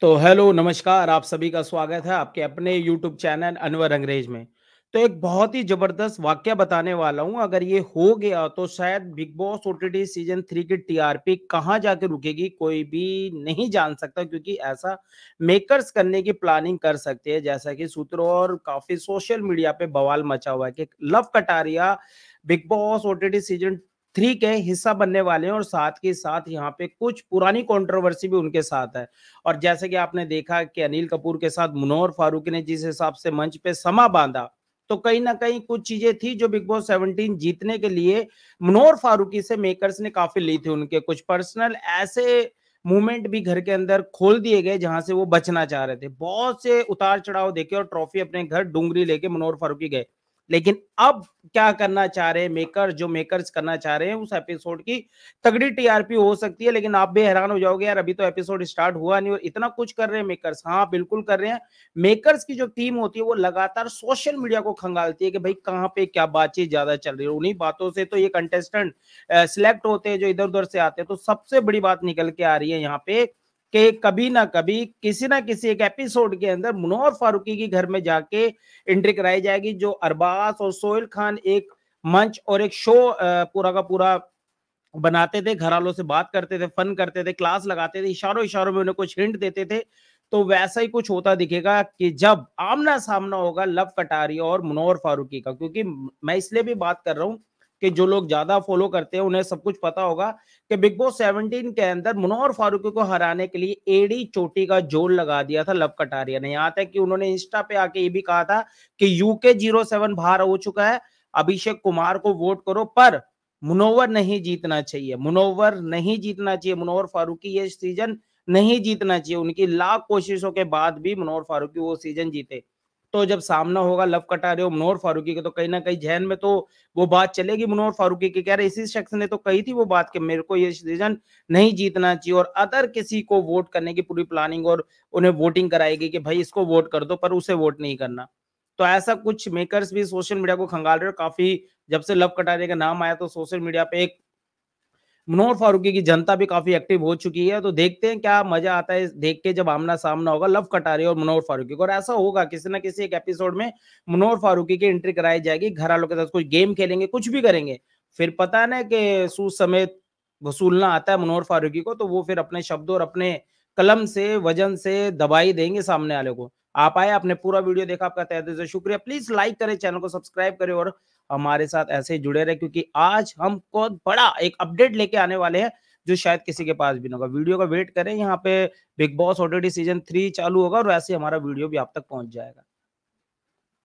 तो हेलो नमस्कार आप सभी का स्वागत है आपके अपने यूट्यूब चैनल अनवर अंग्रेज में तो एक बहुत ही जबरदस्त वाक्य बताने वाला हूं अगर ये हो गया तो शायद Bigg Boss OTT season three की टीआरपी कहाँ जाके रुकेगी कोई भी नहीं जान सकता क्योंकि ऐसा मेकर्स करने की प्लानिंग कर सकते हैं जैसा कि सूत्रों और काफी सोशल मीडिया पे बवाल मचा हुआ है कि Love Kataria Bigg Boss OTT season three के हिस्सा बनने वाले हैं और साथ के साथ यहाँ पे कुछ पुरानी कंट्रोवर्सी भी उनके साथ है और जैसे कि आपने देखा कि अनिल कपूर के साथ मनोहर फारूकी ने जिस हिसाब से मंच पे समा बांधा तो कहीं ना कहीं कुछ चीजें थी जो बिग बॉस 17 जीतने के लिए मनोहर फारूकी से मेकर्स ने काफी ली थी उनके कुछ पर्सनल ऐसे मूवमेंट भी घर के अंदर खोल दिए गए जहां से वो बचना चाह रहे थे बहुत से उतार चढ़ाव देखे और ट्रॉफी अपने घर डूंगरी लेके मनोहर फारूकी गए लेकिन अब क्या करना चाह रहे हैं मेकर जो मेकर्स करना चाह रहे हैं उस एपिसोड की तगड़ी टीआरपी हो सकती है लेकिन आप भी हैरान हो जाओगे यार अभी तो एपिसोड स्टार्ट हुआ नहीं और इतना कुछ कर रहे हैं मेकर्स हाँ बिल्कुल कर रहे हैं मेकर्स की जो टीम होती है वो लगातार सोशल मीडिया को खंगालती है कि भाई कहाँ पे क्या बातचीत ज्यादा चल रही है उन्हीं बातों से तो ये कंटेस्टेंट सिलेक्ट होते हैं जो इधर उधर से आते हैं तो सबसे बड़ी बात निकल के आ रही है यहाँ पे कि कभी ना कभी किसी ना किसी एक एपिसोड के अंदर मुनोर फारूकी के घर में जाके एंट्री कराई जाएगी जो अरबास और सोहेल खान एक मंच और एक शो पूरा का पूरा बनाते थे घरालों से बात करते थे फन करते थे क्लास लगाते थे इशारों इशारों में उन्हें कुछ हिंट देते थे तो वैसा ही कुछ होता दिखेगा कि जब आमना सामना होगा लव कटारी और मुनोर फारूकी का क्योंकि मैं इसलिए भी बात कर रहा हूँ कि जो लोग ज्यादा फॉलो करते हैं उन्हें सब कुछ पता होगा कि बिग बॉस सेवनटीन के अंदर मुनोर फारूकी को हराने के लिए एडी चोटी का जोर लगा दिया था लव कटारिया ने यहाँ तक कि उन्होंने इंस्टा पे आके ये भी कहा था कि यूके जीरो सेवन बाहर हो चुका है अभिषेक कुमार को वोट करो पर मुनोवर नहीं जीतना चाहिए मुनोवर नहीं जीतना चाहिए मुनोवर फारूकी ये सीजन नहीं जीतना चाहिए उनकी लाख कोशिशों के बाद भी मनोहर फारूकी वो सीजन जीते तो जब सामना होगा लव कटारे और मनोहर फारूकी का तो कहीं ना कहीं जहन में तो वो बात चलेगी मनोहर फारूकी की कह रहे इसी शख्स ने तो कही थी वो बात कि मेरे को ये डिसीजन नहीं जीतना चाहिए और अदर किसी को वोट करने की पूरी प्लानिंग और उन्हें वोटिंग कराएगी कि भाई इसको वोट कर दो पर उसे वोट नहीं करना तो ऐसा कुछ मेकर्स भी सोशल मीडिया को खंगाल रहे और काफी जब से लव कटारे का नाम आया तो सोशल मीडिया पे एक मनोहर फारूकी की जनता भी काफी एक्टिव हो चुकी है तो देखते हैं क्या मजा आता है देख के जब आमना सामना होगा लव कटारे और मनोहर फारूकी को और ऐसा होगा किसी ना किसी एक एपिसोड में मनोहर फारूकी की एंट्री कराई जाएगी घर वालों के साथ कुछ गेम खेलेंगे कुछ भी करेंगे फिर पता ना कि सूच समेत वसूलना आता है मनोहर फारूकी को तो वो फिर अपने शब्दों और अपने कलम से वजन से दबाई देंगे सामने वाले को आप आए आपने पूरा वीडियो देखा आपका तहे से शुक्रिया प्लीज लाइक करें चैनल को सब्सक्राइब करें और हमारे साथ ऐसे ही जुड़े रहे क्योंकि आज हम बहुत बड़ा एक अपडेट लेके आने वाले हैं जो शायद किसी के पास भी ना होगा वीडियो का वेट करें यहाँ पे Bigg Boss already season three चालू होगा और वैसे हमारा वीडियो भी आप तक पहुंच जाएगा